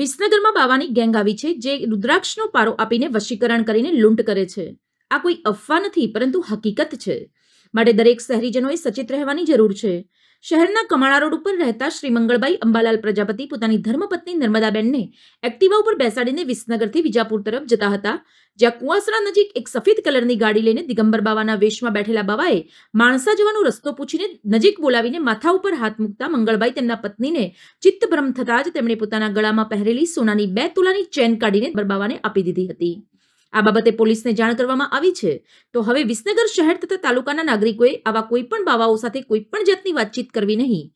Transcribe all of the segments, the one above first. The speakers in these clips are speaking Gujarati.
વિસનગરમાં બાવાની ગેંગ આવી છે જે રુદ્રાક્ષનો પારો આપીને વશીકરણ કરીને લૂંટ કરે છે આ કોઈ અફવા નથી પરંતુ હકીકત છે માટે દરેક શહેરીજનોએ સચેત રહેવાની જરૂર છે શહેરના કમાળા રોડ ઉપર રહેતા શ્રી મંગળભાઈ અંબાલાલ પ્રજાપતિ પોતાની ધર્મપત્ની નર્મદાબેનને એક્ટિવા ઉપર બેસાડીને વિસનગરથી વિજાપુર તરફ જતા હતા જ્યાં કુવાસણા નજીક એક સફેદ કલરની ગાડી લઈને દિગંબર બાવાના વેશમાં બેઠેલા બાવાએ માણસા જવાનો રસ્તો પૂછીને નજીક બોલાવીને માથા ઉપર હાથ મૂકતા મંગળભાઈ તેમના પત્નીને ચિત્તભ્રમ થતાં જ તેમણે પોતાના ગળામાં પહેરેલી સોનાની બે તોલાની ચેન કાઢીને બાવાને આપી દીધી હતી આ બાબતે પોલીસને જાણ કરવામાં આવી છે તો હવે વિસનગર શહેર તથા તાલુકાના નાગરિકોએ આવા કોઈપણ બાવાઓ સાથે કોઈપણ જાતની વાતચીત કરવી નહીં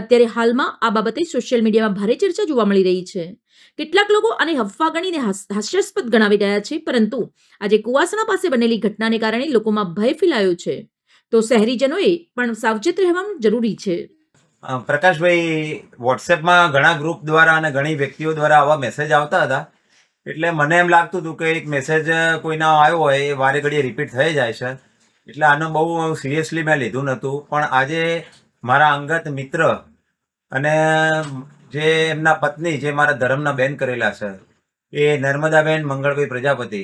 અત્યારે હાલમાં આ બાબતે સોશિયલ મીડિયામાં ભારે ચર્ચા જોવા મળી રહી છે કેટલાક લોકો આને હફવા ગણીને હાસ્યાસ્પદ ગણાવી રહ્યા છે પરંતુ આજે કુવાસણા પાસે બનેલી ઘટનાને કારણે લોકોમાં ભય ફેલાયો છે તો શહેરીજનોએ પણ સાવચેત રહેવાનું જરૂરી છે પ્રકાશભાઈ વોટ્સએપમાં ઘણા ગ્રુપ દ્વારા અને ઘણી વ્યક્તિઓ દ્વારા આવા મેસેજ આવતા હતા એટલે મને એમ લાગતું હતું કે એક મેસેજ કોઈના આવ્યો હોય એ વારે ઘડીએ રિપીટ થઈ જાય છે એટલે આનું બહુ સિરિયસલી મેં લીધું નહોતું પણ આજે મારા અંગત મિત્ર અને જે એમના પત્ની જે મારા ધર્મના બેન કરેલા છે એ નર્મદાબેન મંગળભાઈ પ્રજાપતિ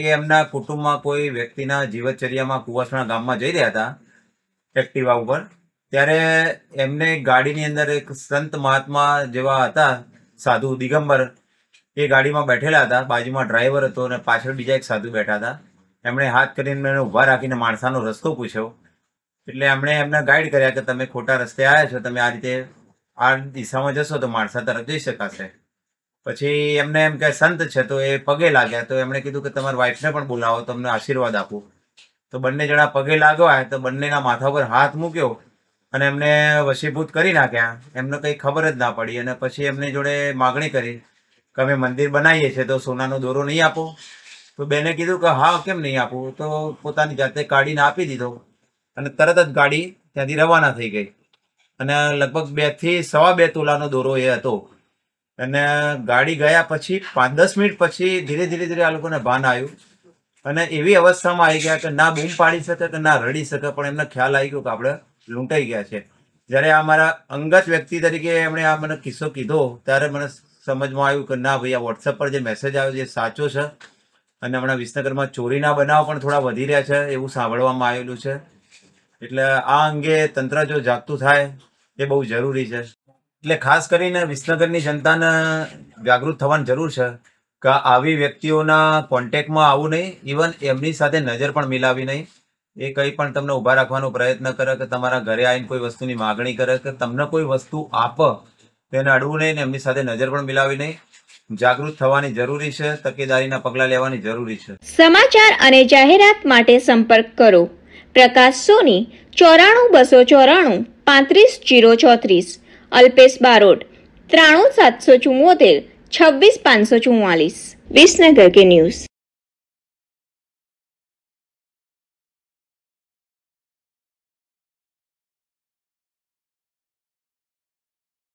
એ એમના કુટુંબમાં કોઈ વ્યક્તિના જીવતચર્યામાં કુવાસણા ગામમાં જઈ રહ્યા હતા એક્ટિવા ઉપર ત્યારે એમને ગાડીની અંદર એક સંત મહાત્મા જેવા હતા સાધુ દિગંબર એ ગાડીમાં બેઠેલા હતા બાજુમાં ડ્રાઈવર હતો અને પાછળ બીજા એક સાધુ બેઠા હતા એમણે હાથ કરીને મને ઊભા રાખીને માણસાનો રસ્તો પૂછ્યો એટલે એમણે એમને ગાઈડ કર્યા કે તમે ખોટા રસ્તે આવ્યા છો તમે આ રીતે આ દિશામાં જશો તો માણસા તરફ જઈ શકાશે પછી એમને એમ કે સંત છે તો એ પગે લાગ્યા તો એમણે કીધું કે તમારી વાઈફને પણ બોલાવો તમને આશીર્વાદ આપું તો બંને જણા પગે લાગવા તો બંનેના માથા પર હાથ મૂક્યો અને એમને વશીભૂત કરી નાખ્યા એમને કંઈ ખબર જ ના પડી અને પછી એમની જોડે માગણી કરી કે અમે મંદિર બનાવીએ છીએ તો સોનાનો દોરો નહીં આપો તો બેને કીધું કે હા કેમ નહીં આપું તો પોતાની જાતે કાઢીને આપી દીધો અને તરત જ ગાડી ત્યાંથી રવાના થઈ ગઈ અને લગભગ બેથી સવા બે તોલાનો દોરો એ હતો અને ગાડી ગયા પછી પાંચ દસ મિનિટ પછી ધીરે ધીરે ધીરે આ લોકોને ભાન આવ્યું અને એવી અવસ્થામાં આવી ગયા કે ના બૂમ પાડી શકે કે ના રડી શકે પણ એમને ખ્યાલ આવી ગયો કે આપણે લૂંટાઈ ગયા છે જ્યારે આ મારા અંગત વ્યક્તિ તરીકે એમણે આ મને કિસ્સો કીધો ત્યારે મને સમજમાં આવ્યું કે ના ભાઈ આ વોટ્સઅપ પર જે મેસેજ આવ્યો છે સાચો છે અને હમણાં વિસનગરમાં ચોરીના બનાવ પણ થોડા વધી રહ્યા છે એવું સાંભળવામાં આવેલું છે એટલે આ અંગે તંત્ર જો જાગતું થાય એ બહુ જરૂરી છે એટલે ખાસ કરીને વિસનગરની જનતાને જાગૃત થવાની જરૂર છે કે આવી વ્યક્તિઓના કોન્ટેક્ટમાં આવું નહીં ઇવન એમની સાથે નજર પણ મિલાવી નહીં એ કંઈ પણ તમને ઊભા રાખવાનો પ્રયત્ન કરે કે તમારા ઘરે આવીને કોઈ વસ્તુની માગણી કરે કે તમને કોઈ વસ્તુ આપે તેને અડવું નહીં ને એમની સાથે નજર પણ મિલાવી નહીં જાગૃત થવાની જરૂરી છે તકેદારીના પગલાં લેવાની જરૂરી છે સમાચાર અને જાહેરાત માટે સંપર્ક કરો પ્રકાશ સોની ચોરાણું બસો ચોરાણું પાંત્રીસ જીરો ચોત્રીસ અલ્પેશ બારોટ ત્રાણું સાતસો ચુમ્મોતેર છવ્વીસ પાંચસો ચુમ્માલીસ વિસનગર કે ન્યૂઝ